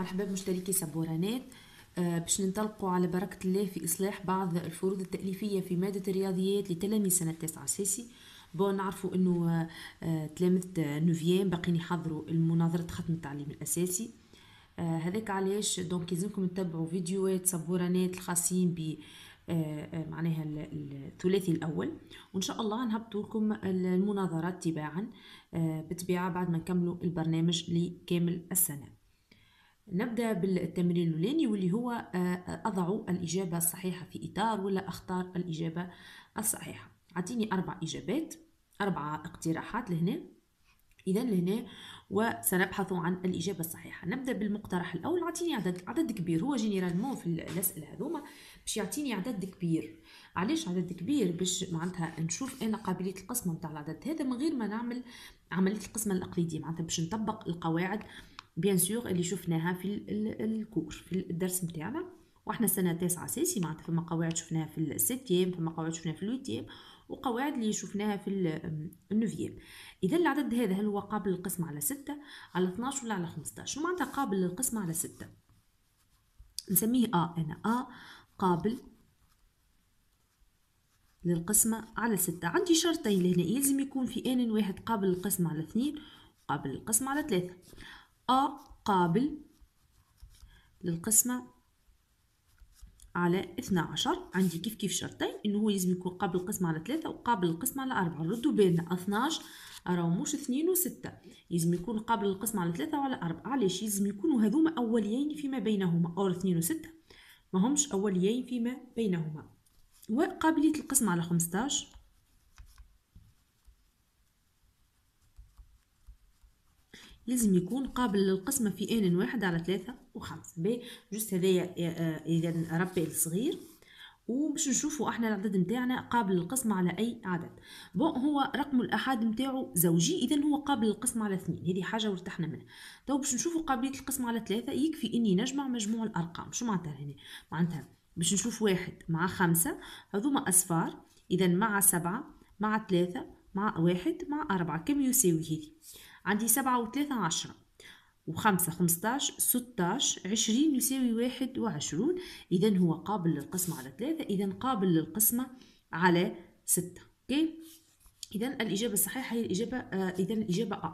مرحبا بمشتركي سبورانات آه، باش ننطلقوا على بركة الله في إصلاح بعض الفروض التأليفية في مادة الرياضيات لتلاميذ سنة التاسعة أساسي بون نعرفوا انه آه، تلامذة نوفيام باقيين يحضروا المناظرة ختم التعليم الأساسي آه، هذاك علاش دونك يلزمكم تتبعوا فيديوهات صبورانات الخاصين ب معناها الثلاثي الاول وان شاء الله نهبط لكم المناظرات تباعا بتبيعه بعد ما نكملوا البرنامج لكامل السنه نبدأ بالتمرين الأولاني واللي هو آه، أضع الإجابة الصحيحة في إطار ولا أختار الإجابة الصحيحة أعطيني أربع إجابات أربع اقتراحات لهنا إذا لهنا وسنبحث عن الإجابة الصحيحة نبدأ بالمقترح الأول أعطيني عدد عدد كبير هو جينيرالمون في الأسئلة هذوما باش يعطيني عدد كبير علاش عدد كبير باش معناتها نشوف أنا قابلية القسمة نتاع العدد هذا من غير ما نعمل عملية القسمة الأقليدية معناتها باش نطبق القواعد بيان سور اللي شفناها في الكور في الدرس نتاعنا واحنا السنه تاسعه اساسي معناتها فما قواعد شفناها في السيتيام فما قواعد شفناها في الويتيام وقواعد اللي شفناها في النوفيام اذا العدد هذا هل هو قابل للقسمه على ستة على 12 ولا على 15 شنو معناتها قابل للقسمه على ستة نسميه ا انا ا قابل للقسمة على ستة عندي شرطين لهنا يلزم يكون في آن واحد قابل للقسمة على اثنين وقابل للقسمة على ثلاثة أ قابل للقسمة على 12 عندي كيف كيف شرطين انه هو لازم يكون قابل القسمة على 3 وقابل القسمة على 4 ردوا بيننا 12 راهو مش 2 و6 لازم يكون قابل القسمة على 3 وعلى 4 علاش لازم يكونوا هذوما اوليين فيما بينهما او 2 و6 ما همش اوليين فيما بينهما وقابلية القسمة على 15 لازم يكون قابل للقسمة في ان واحد على ثلاثة وخمسة بي جست هذايا آه، آه، إذا ربي الصغير وباش نشوفوا احنا العدد نتاعنا قابل للقسمة على اي عدد بون هو رقم الاحاد نتاعو زوجي اذا هو قابل للقسمة على اثنين هذه حاجه وارتحنا منها تو باش نشوفوا قابليه القسمة على ثلاثه يكفي اني نجمع مجموع الارقام شو معناتها هنا معناتها باش نشوف واحد مع خمسة هذوما أصفار إذا مع سبعة مع ثلاثة مع واحد مع أربعة كم يساوي هذه عندي سبعة وثلاثة عشرة وخمسة خمسطاش ستاش عشرين يساوي واحد وعشرون إذا هو قابل للقسمة على ثلاثة إذا قابل للقسمة على ستة أوكي إذا الإجابة الصحيحة هي الإجابة آه إذا الإجابة أ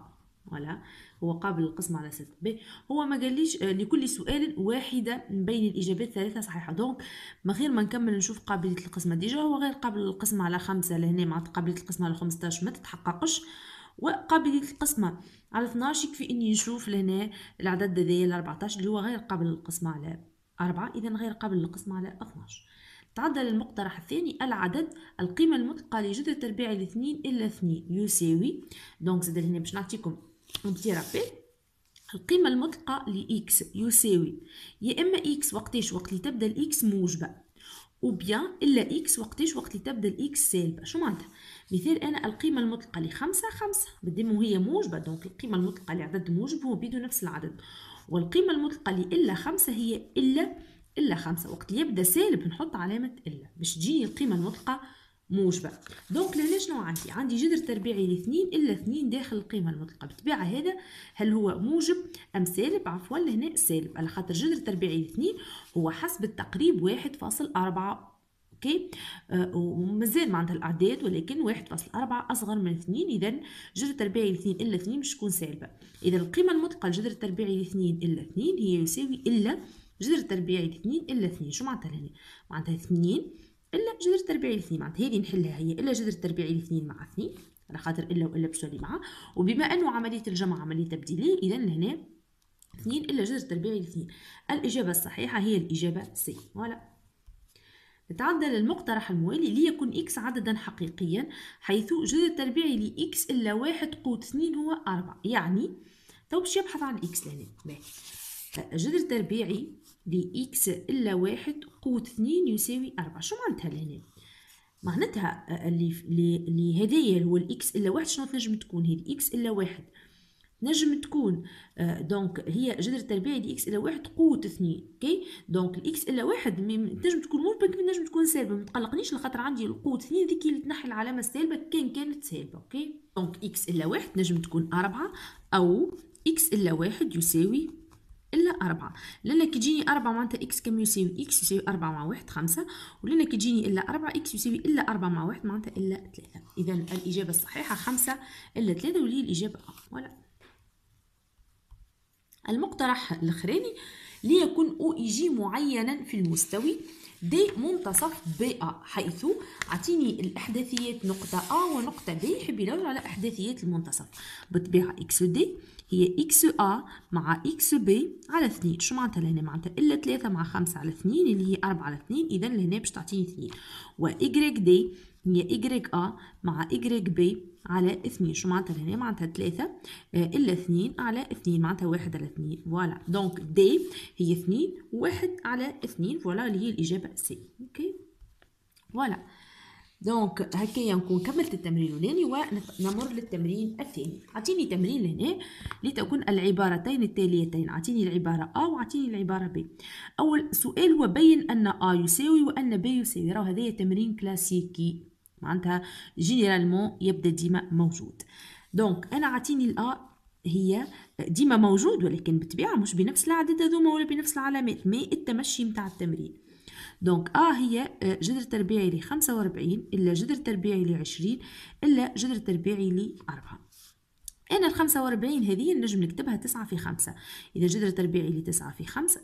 ولا هو قابل للقسمة على ستة ب هو ما قاليش آه لكل سؤال واحدة من بين الإجابات ثلاثة صحيحة دونك من غير ما نكمل نشوف قابلية القسمة ديجا هو غير قابل للقسمة على خمسة لهنا معناتها قابلية القسمة على خمسطاش ما تتحققش وقابلية القسمة على 12 يكفي اني نشوف لهنا العدد هذايا ال 14 اللي هو غير قابل للقسمة على 4 اذا غير قابل للقسمة على 12 تعدل المقترح الثاني العدد القيمة المطلقة لجذر تربيع الاثنين إلا اثنين يساوي دونك زاد هنا باش نعطيكم بتي القيمة المطلقة لإكس يساوي يا إما إكس وقتاش وقت اللي تبدا الإكس موجبة أو بيان إلا إكس وقتاش وقت اللي تبدا الإكس سالبة شو معناتها مثال أنا القيمة المطلقة لخمسة خمسة بديمو هي موجبة دونك القيمة المطلقة لعدد موجب هو بيدو نفس العدد والقيمة المطلقة لإلا خمسة هي إلا إلا خمسة وقت يبدا سالب نحط علامة إلا باش تجيني القيمة المطلقة موجبة دونك لهنا شنو عندي عندي جذر تربيعي لاثنين إلا اثنين داخل القيمة المطلقة بالطبيعة هذا هل هو موجب أم سالب عفوا لهنا سالب على خاطر جذر تربيعي لاثنين هو حسب التقريب واحد فاصل أربعة اوكي آه، ومازال معناتها الاعداد ولكن واحد فاصل أربعة اصغر من اثنين اذا جذر تربيعي لاثنين الا اثنين باش تكون سالبه اذا القيمه المطلقه لجذر تربيعي لاثنين الا اثنين هي يساوي الا جذر تربيعي لاثنين الا اثنين شو معناتها هنا معناتها اثنين الا جذر التربيعي الاثنين مع هذه نحلها هي الا جذر التربيعي الاثنين مع اثنين على خاطر الا والا باش معها معاه وبما انه عمليه الجمع عمليه تبديليه اذا لهنا اثنين الا جذر التربيعي الاثنين الاجابه الصحيحه هي الاجابه سي فوالا نتعدل المقترح الموالي ليكن x عددا حقيقيا حيث جذر التربيعي ل x إلا واحد قوت اثنين هو أربعة يعني تو باش يبحث عن x لهنا جذر تربيعي اكس إلا واحد قوة اثنين يساوي أربعة شو معناتها لهنا؟ معناتها آه، اللي اللي هدايا هو الإكس إلا واحد شنو تنجم تكون هي الاكس إلا واحد نجم تكون آه، دونك هي جذر التربيع دي اكس الى واحد قوة اثنين اوكي دونك الاكس الى واحد تنجم تكون مربك نجم تكون سالبة ما تقلقنيش خاطر عندي القوة اثنين ذيك اللي تنحي العلامة السالبة كان كانت سالبة اوكي دونك اكس الى واحد نجم تكون أربعة أو اكس الى واحد يساوي أربعة لأن كيجيني أربعة معناتها إكس كم يساوي إكس يساوي أربعة مع واحد خمسة ولأن كيجيني إلا أربعة إكس يساوي إلا أربعة مع واحد معناتها إلا ثلاثة إذا الإجابة الصحيحة خمسة إلا ثلاثة واللي هي الإجابة ولا المقترح الأخراني ليكن أو إي جي معينا في المستوي دي منتصف بي ا حيث اعطيني الاحداثيات نقطه ا ونقطه بي يحب يدور على احداثيات المنتصف بالطبيعه اكس دي هي اكس ا مع اكس بي على اثنين شو معناتها لهنا معناتها الا ثلاثة مع خمسة على اثنين اللي هي أربعة على اثنين اذا لهنا باش تعطيني اثنين وايكغيك دي هي إجريج أ آه، مع إجريج بي على اثنين شو معناتها هنا؟ معناتها ثلاثة آه، إلا اثنين على اثنين معناتها واحد على اثنين فوالا دونك دي هي اثنين واحد على اثنين فوالا اللي هي الإجابة سي أوكي فوالا دونك هكايا نكون كملت التمرين الاولاني ونمر للتمرين الثاني اعطيني تمرين لهنا لتكون العبارتين التاليتين اعطيني العباره ا واعطيني العباره ب اول سؤال هو بين ان ا يساوي وان ب يساوي راه هذايا تمرين كلاسيكي معناتها جينيرالمون يبدا ديما موجود دونك انا عطيني الا هي ديما موجود ولكن بالطبيعه مش بنفس العدد هذوما ولا بنفس العلامات مي التمشي نتاع التمرين دونك اه هي جذر تربيعي ل 45 الا جذر تربيعي ل 20 الا جذر تربيعي ل 4 أنا الخمسة وأربعين هذه نجم نكتبها تسعة في خمسة إذا جذر تربيعي لتسعة في خمسة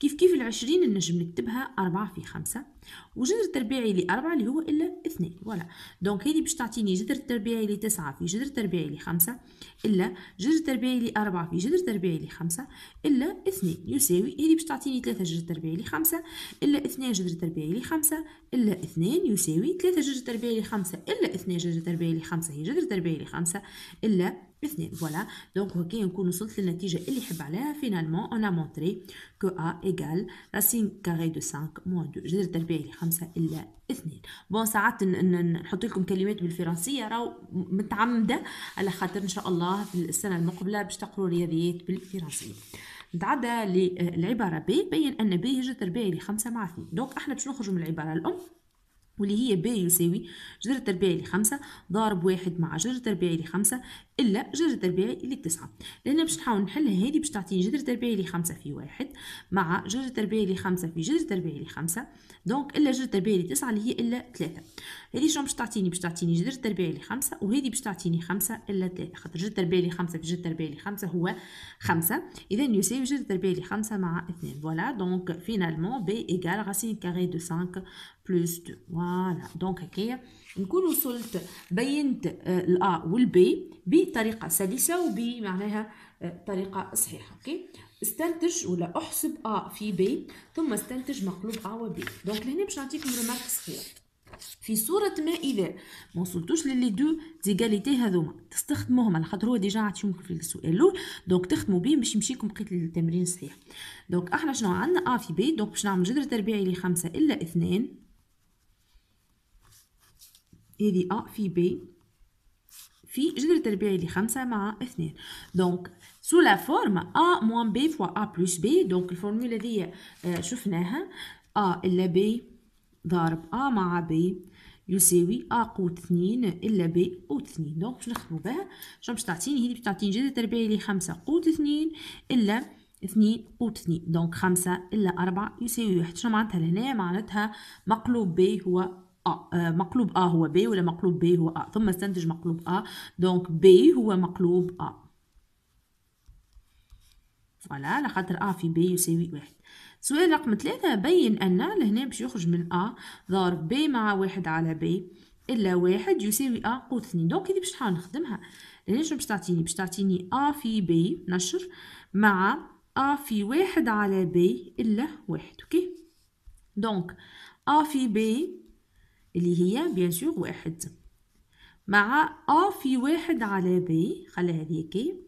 كيف كيف العشرين نجم نكتبها أربعة في خمسة وجذر تربيعي لأربعة اللي هو إلا اثنين ولا دونك هذي باش تعطيني جذر تربيعي لتسعة في جذر تربيعي لخمسة إلا جذر تربيعي لأربعة في جذر تربيعي لخمسة إلا اثنين يساوي هذي باش تعطيني ثلاثة جذر تربيعي لخمسة إلا اثنين جذر تربيعي لخمسة إلا اثنين يساوي ثلاثة جذر تربيعي لخمسة إلا اثنين جذر تربيعي لخمسة هي جذر تربيعي لخمسة إلا باثنين فوالا دونك كي نكون وصلت للنتيجه اللي حب عليها فينالمون انا مونتري كو ا ايغال راسين كاري دو 5 موان 2 جذر تربيعي لخمسة الا اثنين بون ساعات نحط لكم كلمات بالفرنسيه راهو متعمده على خاطر ان شاء الله في السنه المقبله باش تقروا رياضيات بالفرنسيه نتعدى للعباره بي بين ان بي يجي تربيعي لخمسة مع اثنين دونك احنا باش نخرجوا من العباره الام واللي هي ب يساوي جذر تربيعي لخمسة ضارب واحد مع جذر تربيعي لخمسة إلا جذر تربيعي للتسعة لأن باش نحاول نحلها هذه باش تعطيني جذر تربيعي لخمسة في واحد مع جذر تربيعي لخمسة في جذر تربيعي لخمسة دونك إلا جذر تربيعي لتسعة اللي هي إلا ثلاثة هذه شنو باش تعطيني باش تعطيني جدر تربيعي لخمسة وهذه باش تعطيني خمسة إلا ثلاثة خاطر جدر تربيعي لخمسة في جدر تربيعي لخمسة هو خمسة إذا يساوي جدر تربيعي لخمسة مع اثنين فوالا دونك فينالمون بي إيكال غاسين كاري دو سانك بلوس دو فوالا دونك هكايا نكون وصلت بينت آه، الأ والبي بطريقة سلسة وبمعناها آه، طريقة صحيحة أوكي استنتج ولا احسب ا في بي ثم استنتج مقلوب ا و بي دونك لهنا باش نعطيكم رمارك صغيره في صورة ما إذا ما وصلتوش للي دو ديغاليتي هذوما تستخدموهم على خاطر هو ديجا عطيتهم في السؤال الأول دونك تخدموا بيه باش يمشيكم بقية التمرين الصحيح دونك احنا شنو عندنا أ آه، في بي دونك باش نعمل جذر تربيعي لخمسة إلا اثنين هذي أ آه، في بي في جذر تربيعي لخمسة مع اثنين دونك سو لا فورم أ موان بي فوا أ بلوس بي دونك الفورمولا هذيا آه، شفناها أ إلا بي ضارب أ مع ب يساوي أ قوة اثنين إلا ب قوة اثنين دونك باش نخدمو بها شنو باش تعطيني هذي باش تعطيني جذر تربيعي لخمسة قوة اثنين إلا اثنين قوة اثنين دونك خمسة إلا أربعة يساوي واحد شنو معناتها لهنا معناتها مقلوب ب هو أ آه، مقلوب أ هو ب ولا مقلوب ب هو أ ثم استنتج مقلوب أ دونك ب هو مقلوب أ فوالا على خاطر أ في ب يساوي واحد سؤال رقم ثلاثة بين أن لهنا باش يخرج من أ ضارب ب مع واحد على ب إلا واحد يساوي أ قوة اثنين دونك هذي باش نحاول نخدمها لهنا شنو باش تعطيني باش تعطيني أ في ب نشر مع أ في واحد على ب إلا واحد أوكي دونك أ في ب اللي هي بيان سور واحد مع أ في واحد على ب خليها هذيك كي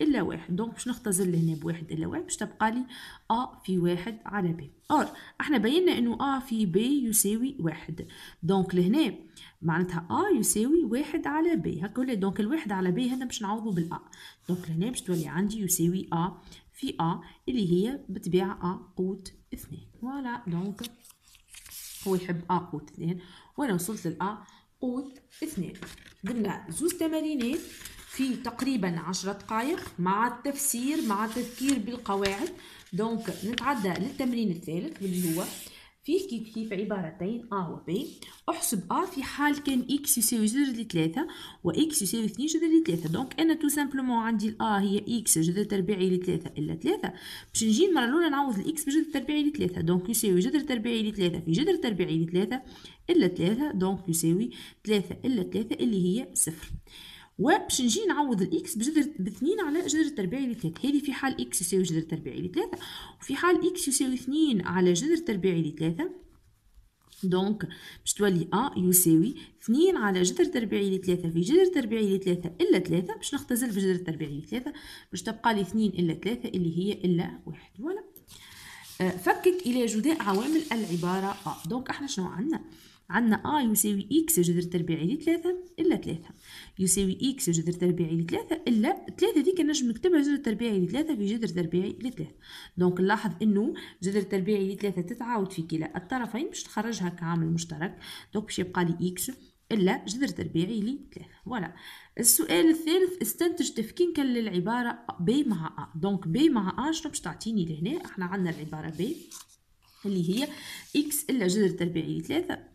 الا واحد دونك باش نختزل لهنا بواحد الا واحد باش تبقى لي ا في واحد على بي اور احنا بينا انه ا في بي يساوي واحد دونك لهنا معناتها ا يساوي واحد على بي هكا ولا دونك الواحد على بي هنا باش نعوضو بالا دونك لهنا باش تولي عندي يساوي ا في ا اللي هي بالطبيعه ا قوت اثنين فوالا دونك هو يحب ا قوت اثنين وانا وصلت للا قوت اثنين درنا زوز تمارينات في تقريبا عشرة دقائق مع التفسير مع التذكير بالقواعد دونك نتعدى للتمرين الثالث واللي هو فيه كيف كيف عبارتين أ و ب احسب أ في حال كان X يساوي جذر لثلاثة و X يساوي اثنين جذر لثلاثة دونك أنا تو سامبلومون عندي الأ هي X جذر تربيعي لثلاثة إلا ثلاثة باش نجي المرة الأولى نعوض الإكس بجذر تربيعي لثلاثة دونك يساوي جذر تربيعي لثلاثة في جذر تربيعي لثلاثة إلا ثلاثة دونك يساوي ثلاثة إلا ثلاثة اللي هي صفر وباش نجي نعوض الاكس بجذر باثنين على جذر التربيعي لثلاثة هذه في حال اكس يساوي جذر التربيعي لثلاثة وفي حال اكس يساوي اثنين على جذر التربيعي لثلاثة دونك باش تولي ا يساوي اثنين على جذر تربيعي لثلاثة في جذر تربيعي لثلاثة إلا ثلاثة باش نختزل بجذر تربيعي لثلاثة باش تبقى لي اثنين إلا ثلاثة اللي هي إلا واحد ولا أه، فكك إلى جداء عوامل العبارة ا دونك احنا شنو عندنا عندنا ا يساوي اكس جذر تربيعي لثلاثة إلا ثلاثة يساوي إكس جذر تربيعي لثلاثة إلا ثلاثة ذيك نجم نكتبها جذر تربيعي لثلاثة في جذر تربيعي لثلاثة دونك نلاحظ إنه جذر تربيعي لثلاثة تتعاود في كلا الطرفين باش تخرجها كعامل مشترك دونك باش يبقى لي إكس إلا جذر تربيعي لثلاثة فوالا السؤال الثالث استنتج تفكيكا للعبارة ب مع أ دونك ب مع أ شنو باش تعطيني لهنا احنا عندنا العبارة ب اللي هي إكس إلا جذر تربيعي لثلاثة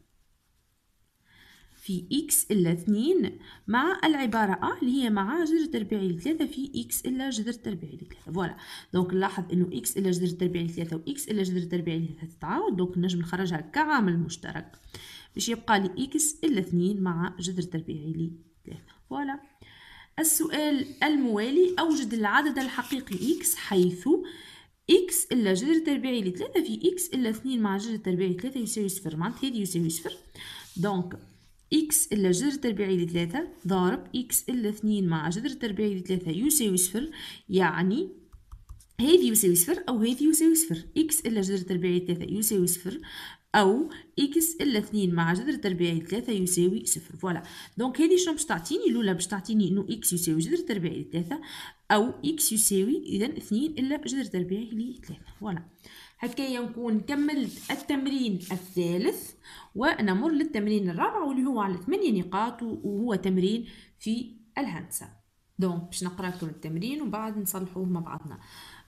في x إلا 2 مع العبارة أ اللي هي مع جذر تربيعي لثلاثة في x إلا جذر تربيعي لثلاثة فوالا دونك نلاحظ إنه x إلا جذر تربيعي لثلاثة و x إلا جذر تربيعي لثلاثة تتعاود دونك نجم نخرجها كعامل مشترك باش يبقى لي x إلا 2 مع جذر تربيعي لثلاثة فوالا السؤال الموالي أوجد العدد الحقيقي x حيث إكس إلا جذر تربيعي لثلاثة في إكس إلا اثنين مع جذر تربيعي لثلاثة يساوي صفر معنتها هذه يساوي صفر دونك إكس إلا جذر التربيعي لثلاثة ضارب إكس إلا اثنين مع جذر التربيعي لثلاثة يساوي صفر يعني هذه يساوي صفر أو هذه يساوي صفر إكس إلا جذر التربيعي لثلاثة يساوي صفر أو إكس إلا اثنين مع جذر التربيعي لثلاثة يساوي صفر فوالا دونك هذه شنو باش تعطيني الأولى باش تعطيني إنه إكس يساوي جذر التربيعي لثلاثة أو إكس يساوي إذا اثنين إلا جذر التربيعي لثلاثة فوالا هكايا نكون كملت التمرين الثالث ونمر للتمرين الرابع واللي هو على ثمانية نقاط وهو تمرين في الهندسة دونك باش نقراكم التمرين وبعد نصلحوه مع بعضنا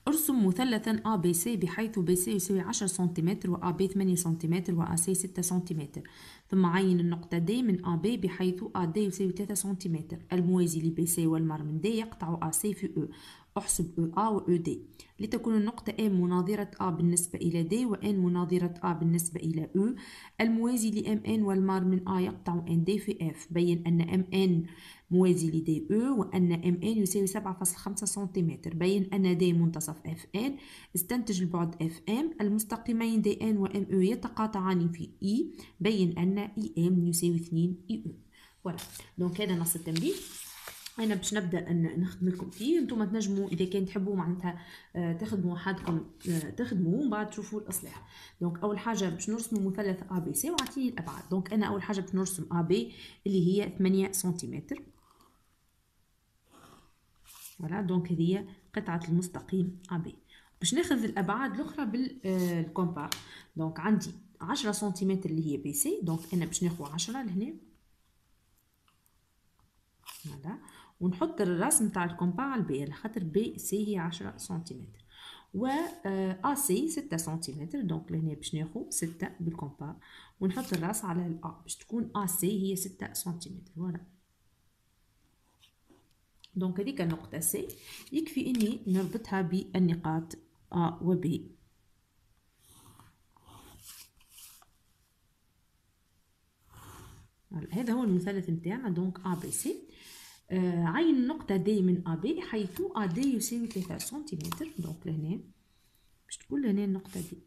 ارسم مثلثا ABC بحيث BC يساوي 10 سنتيمتر و بي 8 سنتيمتر و وAC 6 سنتيمتر ثم عين النقطة D من AB بحيث AD يساوي 3 سنتيمتر الموازي ل BC والمر من D يقطع AC في E أحسب أو ا و أو دي لتكون النقطة M مناظرة A بالنسبة إلى D و N مناظرة A بالنسبة إلى U الموازي ل MN والمار من A يقطع ND في F بين أن MN موازي ل DE وأن MN يساوي 7.5 سنتيمتر بين أن D منتصف FN استنتج البعد FM المستقيمين DN أو يتقاطعان في E بين أن EM يساوي 2 EU فوالا دونك هذا نص التمرين انا باش نبدا نخدم لكم فيه نتوما تنجموا اذا كان تحبوا معناتها آه، تخدموا حدكم آه، تخدموا ومن بعد تشوفوا الاصلاح دونك اول حاجه باش نرسم مثلث ا بي سي واعطيني الابعاد دونك انا اول حاجه باش نرسم ا بي اللي هي 8 سنتيمتر فوالا دونك هذه قطعه المستقيم ا بي باش ناخذ الابعاد الاخرى بالكومبار آه، دونك عندي 10 سنتيمتر اللي هي بي سي دونك انا باش ناخذ 10 لهنا هذا ونحط الراس تاع الكومبا على البي على خاطر بي سي هي عشرة سنتيمتر و آه، ا سي ستة سنتيمتر دونك لهنا باش ناخذ ستة بالكومبا ونحط الراس على الا باش تكون ا سي هي ستة سنتيمتر فوالا دونك هذيك النقطة سي يكفي اني نربطها بالنقاط ا و بي هذا هو المثلث نتاعنا دونك ا بي سي آه، عين النقطة دي من أبي حيث أدي يساوي ثلاثة سنتيمتر دونك لهنا باش تكون لهنا النقطة دي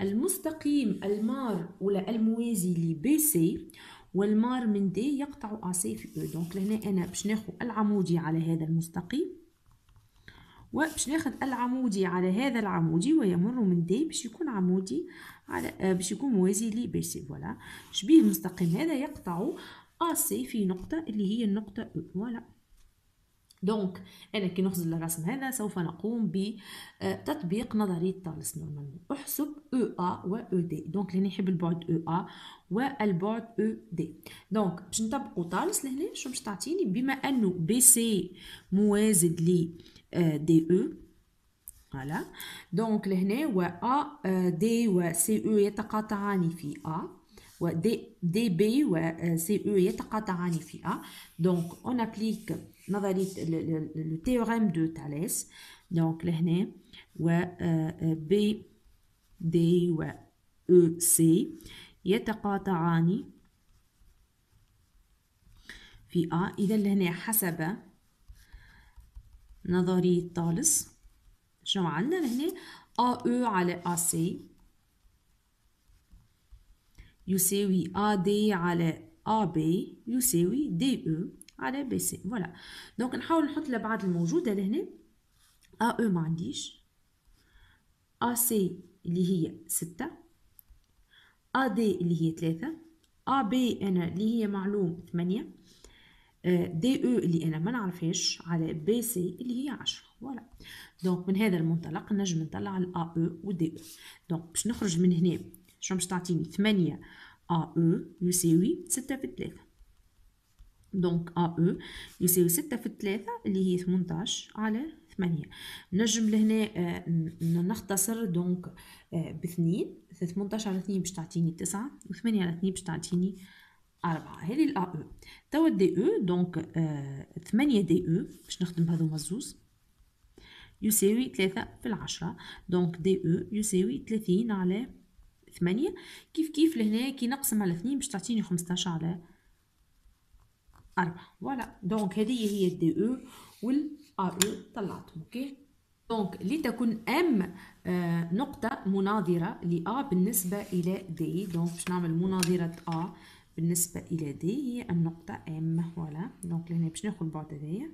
المستقيم المار ولا الموازي بي سي والمار من دي يقطع أسي في أو دونك لهنا أنا باش ناخد العمودي على هذا المستقيم وباش ناخد العمودي على هذا العمودي ويمر من دي باش يكون عمودي على آه، باش يكون موازي لي بي سي فوالا شبيه المستقيم هذا يقطع AC في نقطة اللي هي النقطة او فوالا دونك انا كي نخزن الرسم هذا سوف نقوم بتطبيق آه، نظريه تالس نورمالمون احسب او e ا و او دي دونك لهنا نحب البعد او e ا والبعد او e دي دونك باش نطبقوا تالس لهنا شو باش تعطيني بما انه بي سي موازد ل دي او فوالا دونك لهنا و ا آه، دي و سي او يتقاطعان في ا و دي دي بي و سي euh, او e يتقاطعان فيها دونك اون ابليك نظريه لو تيوريم دو تاليس دونك لهنا و بي euh, دي و او e, سي يتقاطعان في ا إذا لهنا حسب نظرية طالس شنو عندنا لهنا ا او e على ا سي يساوي AD على AB يساوي DE على BC فوالا دونك نحاول نحط الابعاد الموجوده لهنا AE ما عنديش AC اللي هي ستة AD اللي هي ثلاثة AB انا اللي هي معلوم ثمانية دي آه، او e اللي انا ما نعرفهاش على بي سي اللي هي عشرة فوالا دونك من هذا المنطلق نجم نطلع الاي او e و او دونك e. باش نخرج من هنا شنو e e آه، آه، باش تعطيني 8 AE يساوي 6 في 3 دونك AE يساوي 6 في 3 اللي هي 18 على 8 نجم لهنا نختصر دونك باثنين 18 على 2 باش تعطيني 9 و8 على 2 باش تعطيني أربعة هذه الأ أو e. توا الدي أو دونك آه، ثمانية دي أو باش نخدم بهذوما الزوز يساوي ثلاثة في العشرة دونك دي أو يساوي ثلاثين على ثمانية كيف كيف لهنا كي نقسم على اثنين باش تعطيني خمسطاش على أربعة فوالا دونك هذه هي الدي او والآ او طلعتهم اوكي دونك لتكن ام آه، نقطة مناظرة لأ بالنسبة إلى دي دونك باش نعمل مناظرة أ بالنسبة إلى دي هي النقطة ام فوالا دونك لهنا باش ناخد البعد هذايا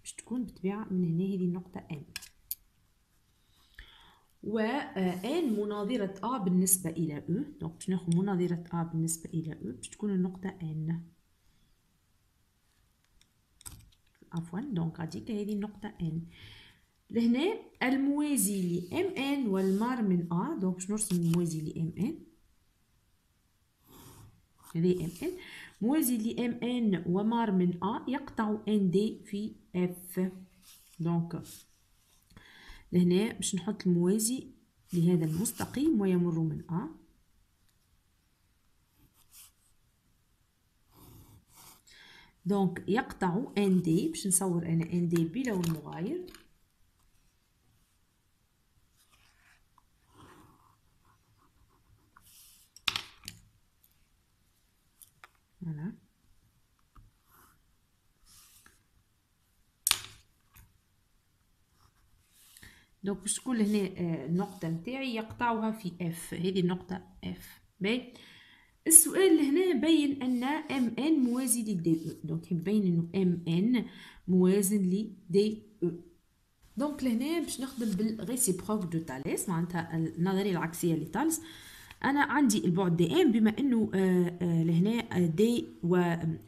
باش تكون بطبيعة من هنا هذه النقطة ام و ان مناظرة ا بالنسبة إلى او دونك باش ناخد مناظرة ا بالنسبة إلى او باش تكون النقطة ان عفوا دونك غاديك هذه النقطة ان لهنا الموازي ل ام ان والمار من ا دونك باش نرسم الموازي ل ام ان هذه ام ان موازي ل ام ان ومار من ا يقطع ان دي في اف دونك لهنا باش نحط الموازي لهذا المستقيم ويمر من أ دونك يقطع ان دي باش نصور انا ان دي بلون مغاير فوالا دونك شكون هنا النقطه نتاعي يقطعها في اف هذه النقطه اف باهي السؤال هنا بين ان ام ان موازي لدي او دونك يبين انه ام ان موازن لدي او دونك e. لهنا باش نخدم بالريسيبروك دو تاليس معناتها النظريه العكسيه لتاليس انا عندي البعد دي ام بما انه آه، آه، لهنا دي آه، و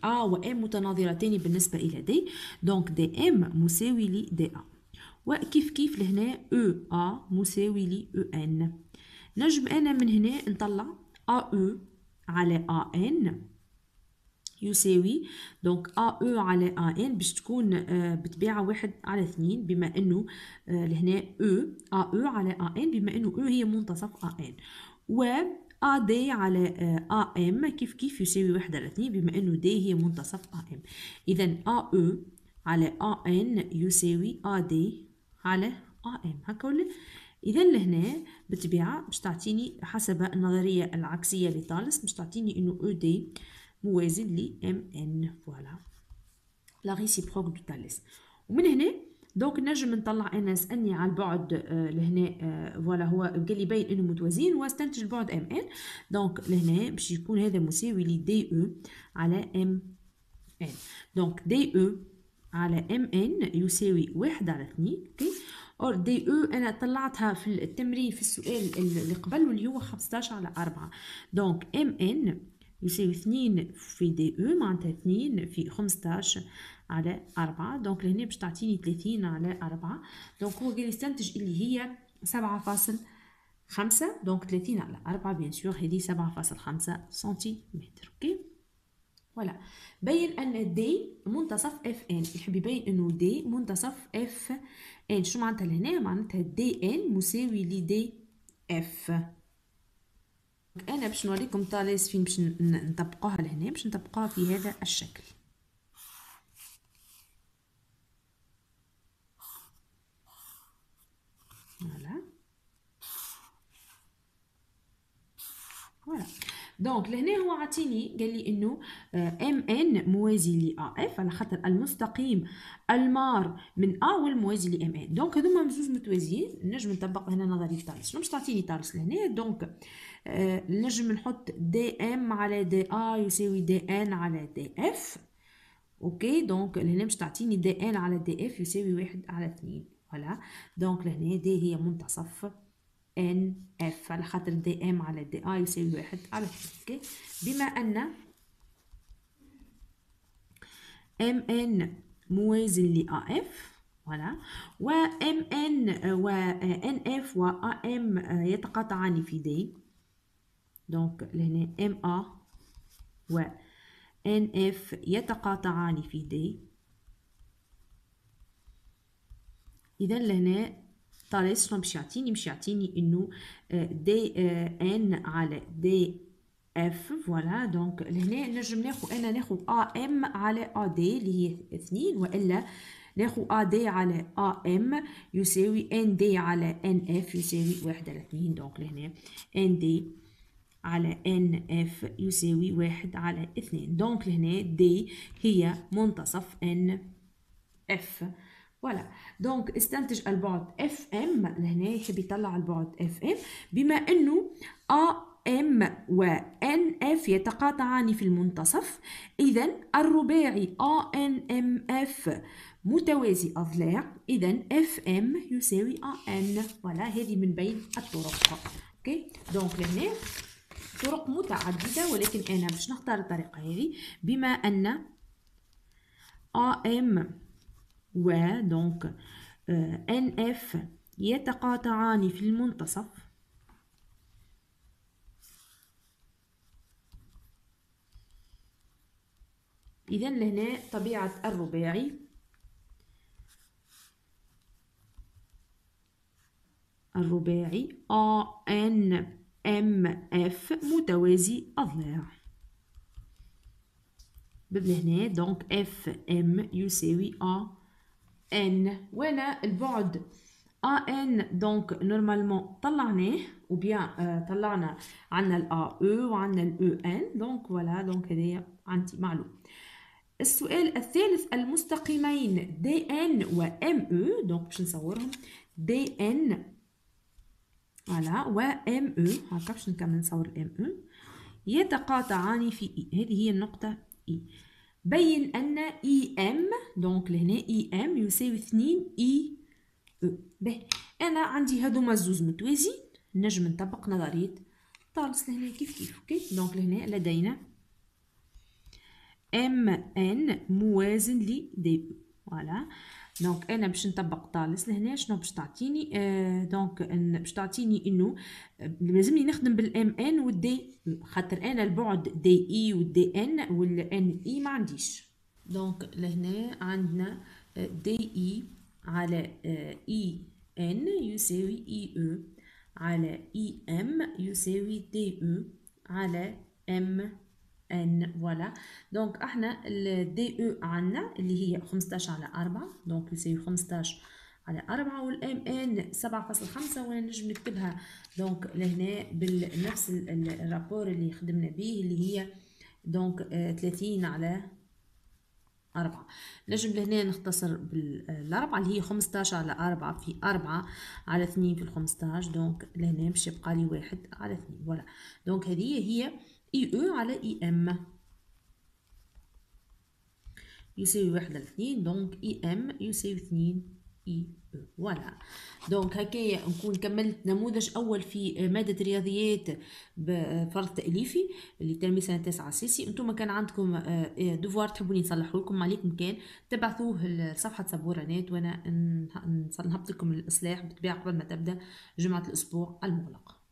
ا و ام متناظرتان بالنسبه الى دي دونك دي ام مساوي لدي ا وكيف كيف لهنا او ا مساوي لي او ان نجم انا من هنا نطلع ا او على ا ان يساوي دونك ا او على ا ان باش تكون آه بتباعه واحد على اثنين بما انه آه لهنا او ا او على ا ان بما انه او هي منتصف ا ان و ا دي على ا ام كيف كيف يساوي واحد على اثنين بما انه دي هي منتصف ا ام اذا ا او على ا ان يساوي ا دي على ام هكا ولا اذا لهنا بالطبيعه باش تعطيني حسب النظريه العكسيه لطالس باش تعطيني انه او e دي موازن ل ام ان فوالا لا ريسيبروك دو طالس ومن هنا دونك نجم نطلع انا اسالني على البعد آه، لهنا فوالا آه، هو قال لي باين انه متوازيين واستنتج البعد ام ان دونك لهنا باش يكون هذا مساوي ل دي او e على ام ان دونك دي او على ام ان يساوي واحد على اثنين اوكي اور دي او انا طلعتها في التمرين في السؤال اللي قبل واللي هو 15 على 4 دونك ام ان يساوي اثنين في دي او معناتها اثنين في 15 على 4 دونك لهنا باش تعطيني 30 على 4 دونك هو قال يستنتج اللي هي 7.5 خمسة دونك 30 على 4 بيان سور هذه 7.5 سنتيمتر اوكي فوالا بين ان دي منتصف اف ان يحب يبين انه دي منتصف اف ان شو معناتها لهنا معناتها دي ان مساوي لدي اف انا باش نوريكم طاليس فين باش نطبقوها لهنا باش نطبقوها في هذا الشكل دونك لهنا هو عطيني قال لي انه ام آه، ان موازي ل ا اف على خاطر المستقيم المار من ا والموازي ل ام ان دونك هذوما بزوج متوازيين نجم نطبق هنا نظريه طالس شنو باش تعطيني طالس لهنا دونك آه، نجم نحط دي ام على دي ا يساوي دي ان على دي اف اوكي دونك لهنا باش تعطيني دي ان على دي اف يساوي واحد على اثنين فوالا دونك لهنا دي هي منتصف ان اف على خاطر دي ام على دي اي يساوي واحد على اوكي بما ان ام ان موازن ل اف فوالا و ام ان و ان اف و ام يتقاطعان في دي دونك لهنا ام ا و ان اف يتقاطعان في دي اذا لهنا طاليس شنو باش يعطيني باش يعطيني انه دي آه، ان على دي اف فوالا دونك لهنا نجم ناخو انا ناخو ا ام على ا دي اللي هي اثنين والا ناخو ا دي على ا ام يساوي ان دي على ان اف يساوي واحد على اثنين دونك لهنا ان دي على ان اف يساوي واحد على اثنين دونك لهنا دي هي منتصف ان اف فوالا دونك استنتج البعد اف ام لهنا يحب يطلع البعد اف ام بما انه ا ام و ان اف يتقاطعان في المنتصف اذا الرباعي ا ان ام اف متوازي اضلاع اذا اف ام يساوي ا ان فوالا هذه من بين الطرق اوكي دونك لهنا طرق متعدده ولكن انا باش نختار الطريقه هذه بما ان ا ام و دونك ان اف يتقاطعان في المنتصف إذا لهنا طبيعة الرباعي الرباعي ان ام اف متوازي الضلع هنا دونك اف ام يساوي ا ان وين البعد ان دونك نورمالمون طلعناه ou bien طلعنا عندنا ال AE وعندنا ال ان دونك فوالا دونك هذايا عندي معلوم السؤال الثالث المستقيمين ان و او دونك باش نصورهم DN فوالا و او هاكا باش نكمل نصور ال او يتقاطعان في E هذه هي النقطة E بين أن إي إم دونك لهنا إي إم يساوي اثنين إي أو باه أنا عندي هاذوما الزوز متوازيين نجم نطبق نظرية طالس لهنا كيف كيف أوكي دونك لهنا لدينا إم إن موازن ل دي او فوالا دونك انا باش نطبق طالس لهنا شنو باش تعطيني آه دونك باش تعطيني انه آه، لازمني نخدم بالام ان والدي خاطر انا البعد دي اي والدي ان والان اي ما عنديش دونك لهنا عندنا آه، دي اي على آه، اي ان يساوي اي او على اي ام يساوي دي او على ام ان فوالا دونك احنا الدي او e عندنا اللي هي 15 على 4 دونك يساوي 15 على 4 والام ان 7.5 وانا نجم نكتبها دونك لهنا بنفس الرابور اللي خدمنا به اللي هي دونك 30 آه، على 4 نجم لهنا نختصر بالأربعة اللي هي 15 على 4 في 4 على 2 في 15 دونك لهنا باش يبقى لي 1 على 2 فوالا دونك هذه هي اي او على اي ام يساوي واحد على اثنين دونك اي ام يساوي اثنين اي او فوالا دونك هكايا نكون كملت نموذج اول في ماده الرياضيات بفرض تاليفي اللي تلميذ سنه تاسعة سيسي انتم كان عندكم دوفوار آه، آه، تحبوني نصلحوا لكم عليكم كان تبعثوه لصفحه صبوره نت وانا نهبط لكم الاصلاح بالطبيعه قبل ما تبدا جمعه الاسبوع المغلق